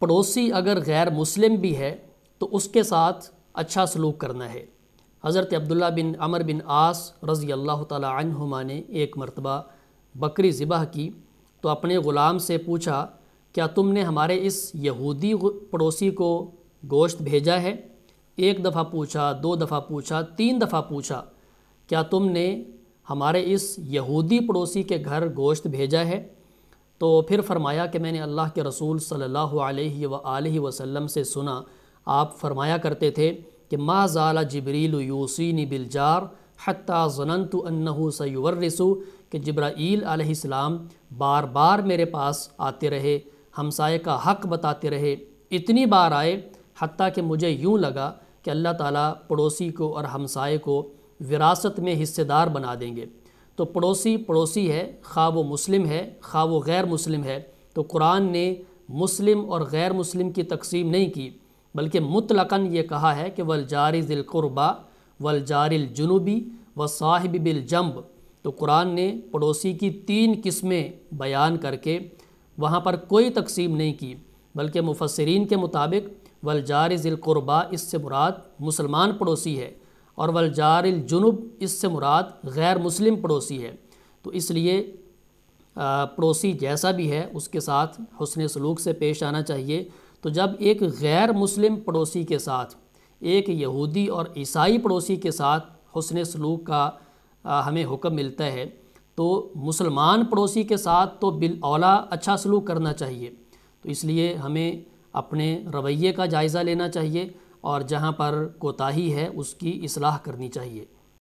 पड़ोसी अगर गैर मुस्लिम भी है तो उसके साथ अच्छा सलूक करना है हज़रत अब्दुल्ला बिन अमर बिन आस रज़ी अल्लाह तुमा ने एक मरतबा बकरी ज़िबह की तो अपने ग़ुलाम से पूछा क्या तुमने हमारे इस यहूदी पड़ोसी को गोश्त भेजा है एक दफ़ा पूछा दो दफ़ा पूछा तीन दफ़ा पूछा क्या तुमने हमारे इस यहूदी पड़ोसी के घर गोश्त भेजा है तो फिर फरमाया कि मैंने अल्लाह के रसूल सल्लल्लाहु अलैहि सल्ला वसल्लम से सुना आप फरमाया करते थे कि मा ज़ाला जबरील यूसिन बिलजार हती जननतु अन्नहु सयूवर्रसु कि जब्राईल सलाम बार बार मेरे पास आते रहे हमसाए का हक बताते रहे इतनी बार आए हती कि मुझे यूँ लगा कि अल्लाह ताला पड़ोसी को और हमसाए को विरासत में हिस्सेदार बना देंगे तो पड़ोसी पड़ोसी है खा वो मुस्लिम है खा वो गैर मुस्लिम है तो कुरान ने मुस्लिम और गैर मुस्लिम की तकसीम नहीं की बल्कि मुतलकन ये कहा है कि वल जारी ज़िलकुरबा वल जुनूबी व साहिब बिल जम्ब तो कुरान ने पड़ोसी की तीन किस्में बयान करके वहाँ पर कोई तकसीम नहीं की बल्कि मुफसरीन के मुताबिक वल जारी ज़िलकुरबा इससे मुराद मुसलमान पड़ोसी है और वलजारिल जुनूब इससे मुराद गैर मुस्लिम पड़ोसी है तो इसलिए पड़ोसी जैसा भी है उसके साथ हसन सलूक से पेश आना चाहिए तो जब एक गैर मुस्लिम पड़ोसी के साथ एक यहूदी और ईसाई पड़ोसी के साथ हसन सलूक का हमें हुक्म मिलता है तो मुसलमान पड़ोसी के साथ तो बिलौला अच्छा सलूक करना चाहिए तो इसलिए हमें अपने रवैये का जायज़ा लेना चाहिए और जहाँ पर कोताही है उसकी असलाह करनी चाहिए